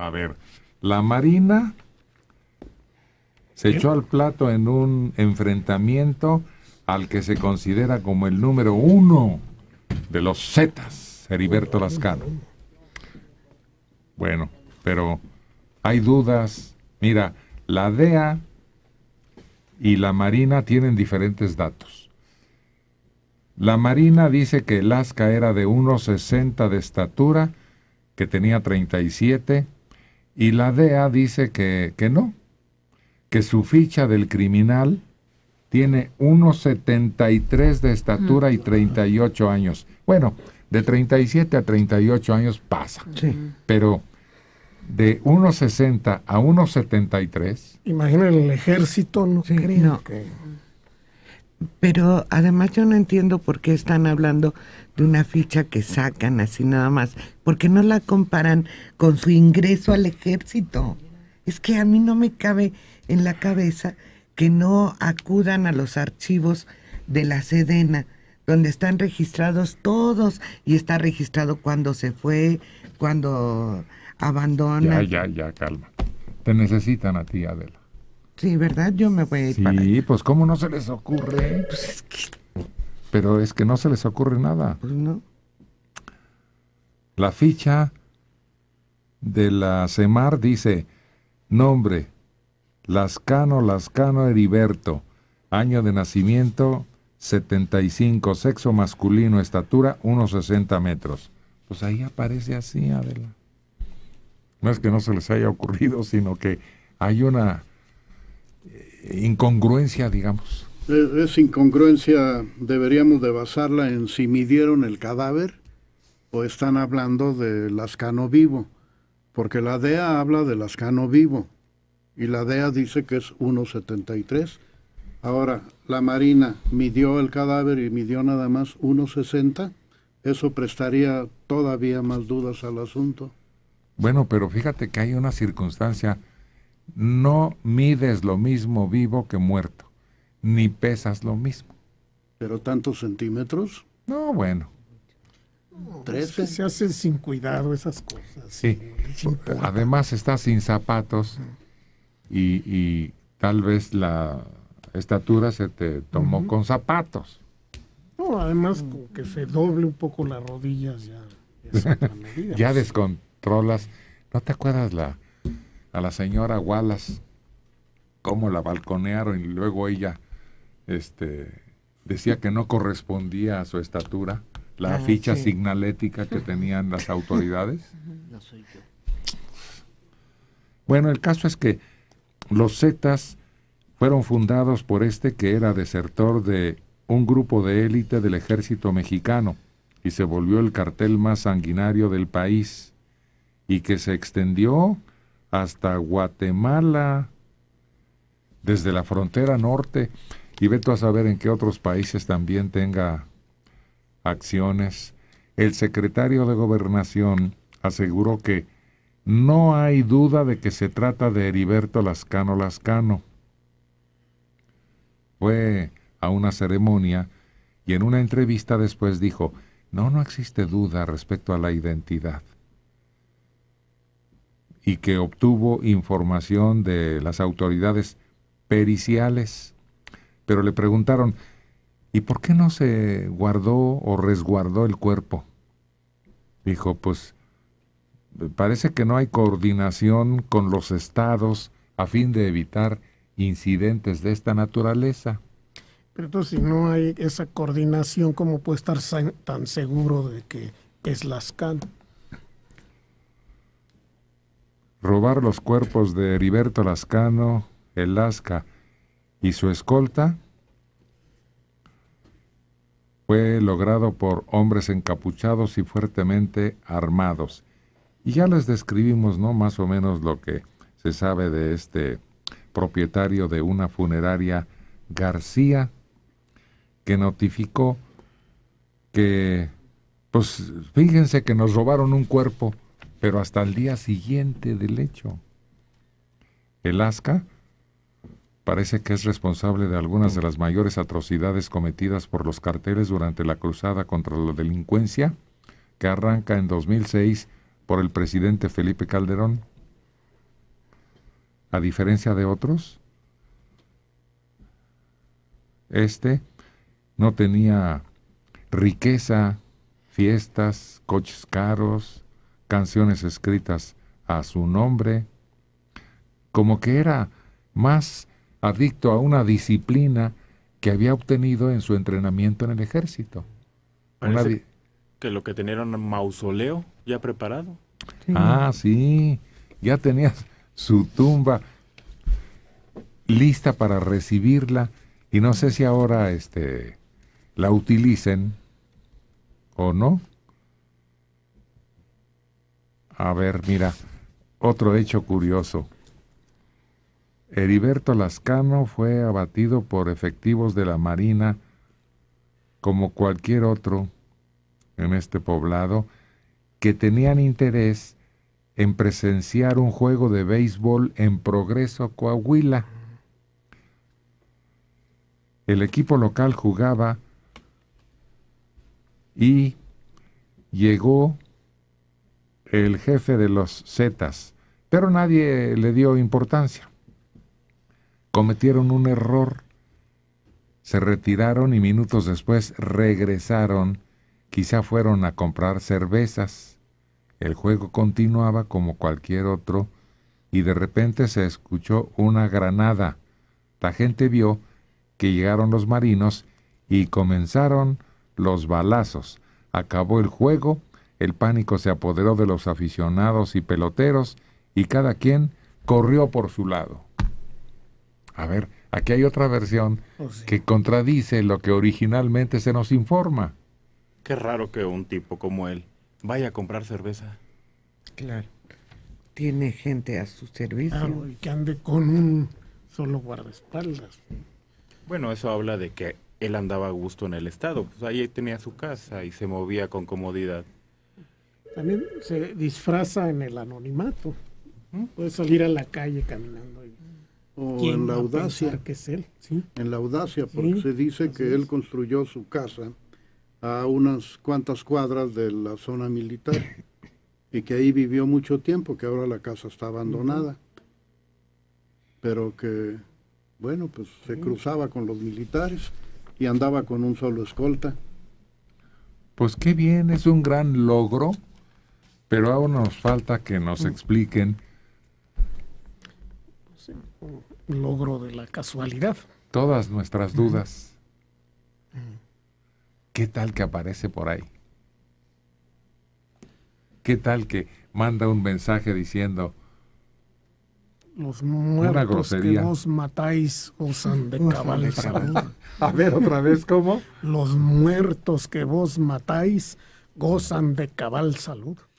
A ver, la Marina se echó al plato en un enfrentamiento al que se considera como el número uno de los Zetas, Heriberto Lascano. Bueno, pero hay dudas. Mira, la DEA y la Marina tienen diferentes datos. La Marina dice que Lasca era de 1,60 de estatura, que tenía 37 y la DEA dice que, que no, que su ficha del criminal tiene 1,73 de estatura y 38 años. Bueno, de 37 a 38 años pasa, sí. pero de 1,60 a 1,73. Imaginen el ejército, no sí, que... Pero además yo no entiendo por qué están hablando de una ficha que sacan así nada más, ¿Por qué no la comparan con su ingreso al ejército. Es que a mí no me cabe en la cabeza que no acudan a los archivos de la Sedena, donde están registrados todos y está registrado cuando se fue, cuando abandona. Ya, ya, ya, calma. Te necesitan a ti, Adela. Sí, ¿verdad? Yo me voy a ir pues ¿cómo no se les ocurre? Pues es que... Pero es que no se les ocurre nada. Pues no. La ficha de la CEMAR dice, nombre, Lascano, Lascano Heriberto, año de nacimiento 75, sexo masculino, estatura unos 60 metros. Pues ahí aparece así, Adela. No es que no se les haya ocurrido, sino que hay una incongruencia, digamos? Es incongruencia deberíamos de basarla en si midieron el cadáver o están hablando de Lascano vivo, porque la DEA habla de Lascano vivo y la DEA dice que es 1.73. Ahora, la Marina midió el cadáver y midió nada más 1.60. Eso prestaría todavía más dudas al asunto. Bueno, pero fíjate que hay una circunstancia no mides lo mismo vivo que muerto, ni pesas lo mismo. ¿Pero tantos centímetros? No, bueno. Tres. se hacen sin cuidado esas cosas. Sí. Además estás sin zapatos y, tal vez la estatura se te tomó con zapatos. No, además que se doble un poco las rodillas ya. ya descontrolas. ¿No te acuerdas la, a la señora Wallace cómo la balconearon y luego ella este, decía que no correspondía a su estatura la ah, ficha signalética que tenían las autoridades. Bueno, el caso es que los Zetas fueron fundados por este que era desertor de un grupo de élite del ejército mexicano y se volvió el cartel más sanguinario del país y que se extendió hasta Guatemala, desde la frontera norte, y veto a saber en qué otros países también tenga acciones. El secretario de Gobernación aseguró que no hay duda de que se trata de Heriberto Lascano Lascano. Fue a una ceremonia y en una entrevista después dijo, no, no existe duda respecto a la identidad y que obtuvo información de las autoridades periciales. Pero le preguntaron, ¿y por qué no se guardó o resguardó el cuerpo? Dijo, pues parece que no hay coordinación con los estados a fin de evitar incidentes de esta naturaleza. Pero entonces si no hay esa coordinación, ¿cómo puede estar tan seguro de que es Lascano? robar los cuerpos de Heriberto Lascano, el Lasca y su escolta fue logrado por hombres encapuchados y fuertemente armados. Y ya les describimos ¿no? más o menos lo que se sabe de este propietario de una funeraria García, que notificó que, pues fíjense que nos robaron un cuerpo pero hasta el día siguiente del hecho. El ASCA parece que es responsable de algunas de las mayores atrocidades cometidas por los carteles durante la cruzada contra la delincuencia que arranca en 2006 por el presidente Felipe Calderón. A diferencia de otros, este no tenía riqueza, fiestas, coches caros, canciones escritas a su nombre, como que era más adicto a una disciplina que había obtenido en su entrenamiento en el ejército. que lo que tenía era un mausoleo ya preparado. Ah, sí, ya tenía su tumba lista para recibirla y no sé si ahora este la utilicen o no. A ver, mira, otro hecho curioso. Heriberto Lascano fue abatido por efectivos de la Marina como cualquier otro en este poblado que tenían interés en presenciar un juego de béisbol en Progreso Coahuila. El equipo local jugaba y llegó el jefe de los Zetas, pero nadie le dio importancia. Cometieron un error, se retiraron y minutos después regresaron, quizá fueron a comprar cervezas. El juego continuaba como cualquier otro y de repente se escuchó una granada. La gente vio que llegaron los marinos y comenzaron los balazos. Acabó el juego el pánico se apoderó de los aficionados y peloteros y cada quien corrió por su lado. A ver, aquí hay otra versión oh, que contradice lo que originalmente se nos informa. Qué raro que un tipo como él vaya a comprar cerveza. Claro. Tiene gente a su servicio. Ah, y que ande con un solo guardaespaldas. Bueno, eso habla de que él andaba a gusto en el estado. Pues ahí tenía su casa y se movía con comodidad también se disfraza en el anonimato. Puede salir a la calle caminando. o en la audacia. Que es él? En la audacia, porque se dice que él construyó su casa a unas cuantas cuadras de la zona militar y que ahí vivió mucho tiempo, que ahora la casa está abandonada, pero que, bueno, pues se cruzaba con los militares y andaba con un solo escolta. Pues qué bien, es un gran logro pero aún nos falta que nos mm. expliquen. un logro de la casualidad. Todas nuestras dudas. ¿Qué tal que aparece por ahí? ¿Qué tal que manda un mensaje diciendo, los muertos que vos matáis gozan de cabal salud. A ver, otra vez, ¿cómo? Los muertos que vos matáis gozan de cabal salud.